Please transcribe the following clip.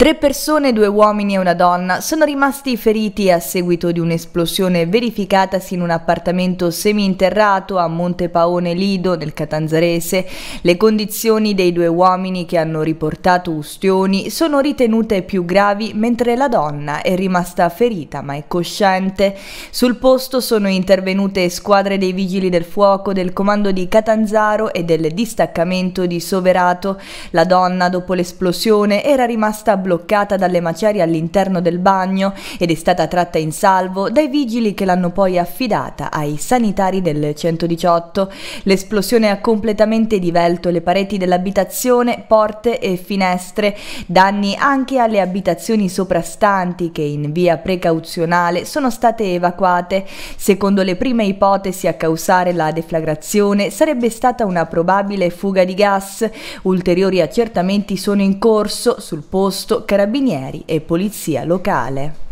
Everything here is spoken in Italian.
Tre persone, due uomini e una donna, sono rimasti feriti a seguito di un'esplosione verificatasi in un appartamento seminterrato a Montepaone Lido, nel Catanzarese. Le condizioni dei due uomini che hanno riportato ustioni sono ritenute più gravi, mentre la donna è rimasta ferita ma è cosciente. Sul posto sono intervenute squadre dei vigili del fuoco, del comando di Catanzaro e del distaccamento di Soverato. La donna, dopo l'esplosione, era rimasta bloccata bloccata dalle macerie all'interno del bagno ed è stata tratta in salvo dai vigili che l'hanno poi affidata ai sanitari del 118. L'esplosione ha completamente divelto le pareti dell'abitazione, porte e finestre, danni anche alle abitazioni soprastanti che in via precauzionale sono state evacuate. Secondo le prime ipotesi a causare la deflagrazione sarebbe stata una probabile fuga di gas. Ulteriori accertamenti sono in corso sul posto Carabinieri e Polizia Locale.